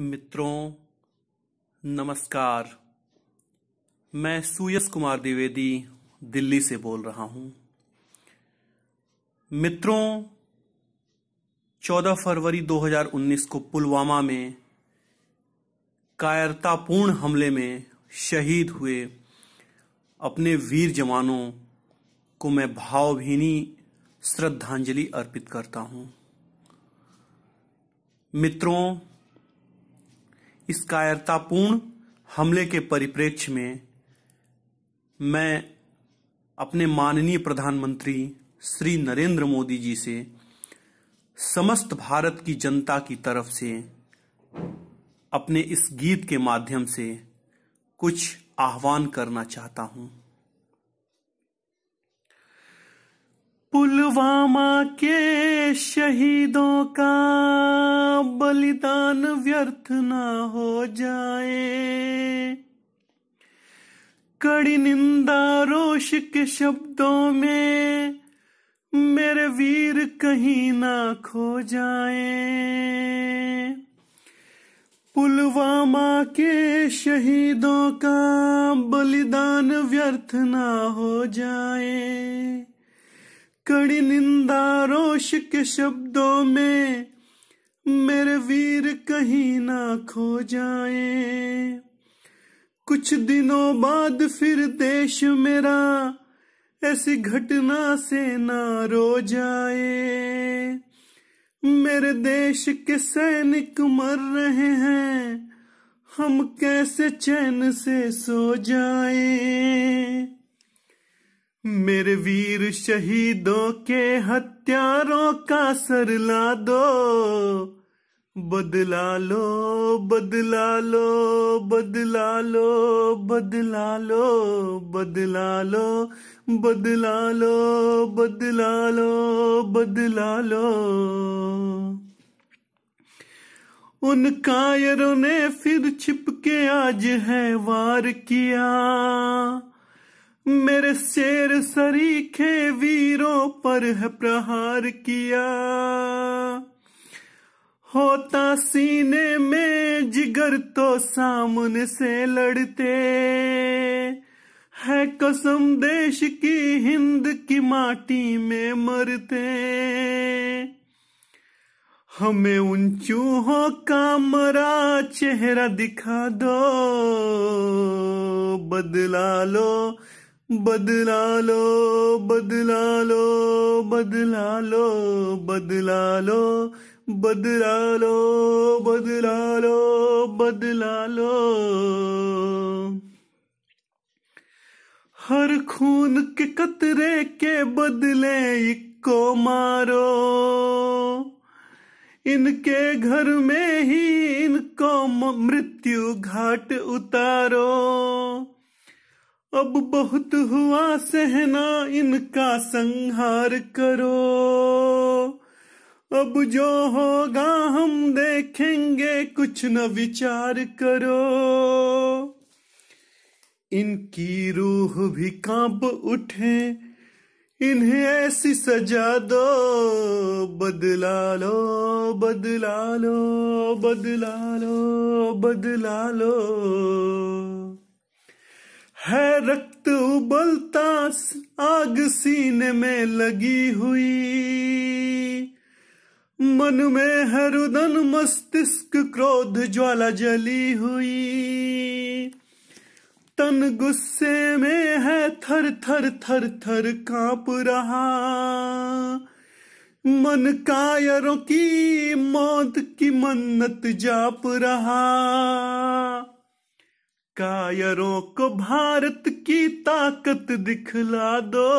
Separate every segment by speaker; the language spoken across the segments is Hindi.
Speaker 1: मित्रों नमस्कार मैं सुयस कुमार द्विवेदी दिल्ली से बोल रहा हूं मित्रों 14 फरवरी 2019 को पुलवामा में कायरतापूर्ण हमले में शहीद हुए अपने वीर जवानों को मैं भावभीनी श्रद्धांजलि अर्पित करता हूं मित्रों इस कायरतापूर्ण हमले के परिप्रेक्ष्य में मैं अपने माननीय प्रधानमंत्री श्री नरेंद्र मोदी जी से समस्त भारत की जनता की तरफ से अपने इस गीत के माध्यम से कुछ आह्वान करना चाहता हूँ
Speaker 2: पुलवामा के शहीदों का बलिदान व्यर्थ ना हो जाए कड़ी निंदा रोष के शब्दों में मेरे वीर कहीं ना खो जाए पुलवामा के शहीदों का बलिदान व्यर्थ ना हो जाए कड़ी निंदा रोश के शब्दों में मेरे वीर कहीं ना खो जाए कुछ दिनों बाद फिर देश मेरा ऐसी घटना से ना रो जाए मेरे देश के सैनिक मर रहे हैं हम कैसे चैन से सो जाए मेरे वीर शहीदों के हत्यारों का सर ला दो बदला लो बदला लो बदला लो बदला लो बदला लो बदला लो बदला लो बदला लो उन कायरों ने फिर छिप के आज है वार किया मेरे शेर सरीखे वीरों पर है प्रहार किया होता सीने में जिगर तो सामने से लड़ते है कसम देश की हिंद की माटी में मरते हमें उन चूहों का मरा चेहरा दिखा दो बदला लो बदला लो बदला लो बदला लो बदला लो बदला लो बदला लो बदला लो हर खून के कतरे के बदले इको मारो इनके घर में ही इनको मृत्यु घाट उतारो अब बहुत हुआ सहना इनका संहार करो अब जो होगा हम देखेंगे कुछ न विचार करो इनकी रूह भी कांप उठे इन्हें ऐसी सजा दो बदला लो बदला लो बदला लो बदला लो है रक्त उबलता आग सीने में लगी हुई मन में है रुदन मस्तिष्क क्रोध ज्वाला जली हुई तन गुस्से में है थर थर थर थर कांप रहा मन कायरों की मौत की मन्नत जाप रहा कायरों को भारत की ताकत दिखला दो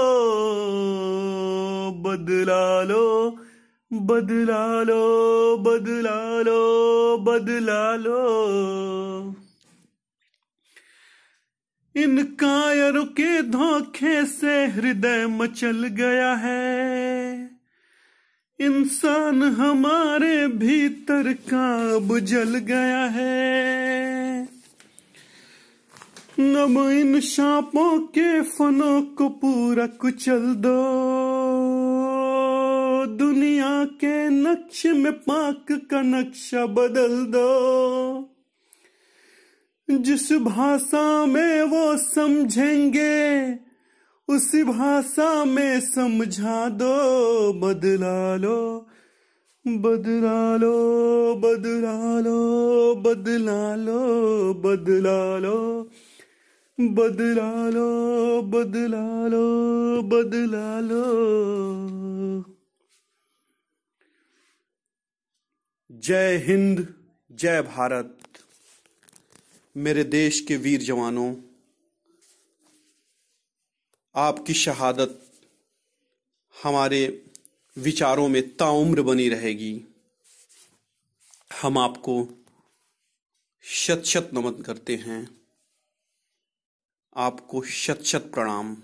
Speaker 2: बदला लो बदला लो बदला लो बदला लो इन कायरों के धोखे से हृदय मचल गया है इंसान हमारे भीतर का अब जल गया है नम इन सांपों के फनों को पूरा कुचल दो दुनिया के नक्श में पाक का नक्शा बदल दो जिस भाषा में वो समझेंगे उसी भाषा में समझा दो बदला लो बदला लो बदला लो बदला लो बदला लो बदला लो बदला लो बदला लो जय
Speaker 1: हिंद जय भारत मेरे देश के वीर जवानों आपकी शहादत हमारे विचारों में ताउम्र बनी रहेगी हम आपको शत शत नमन करते हैं आपको शत शत प्रणाम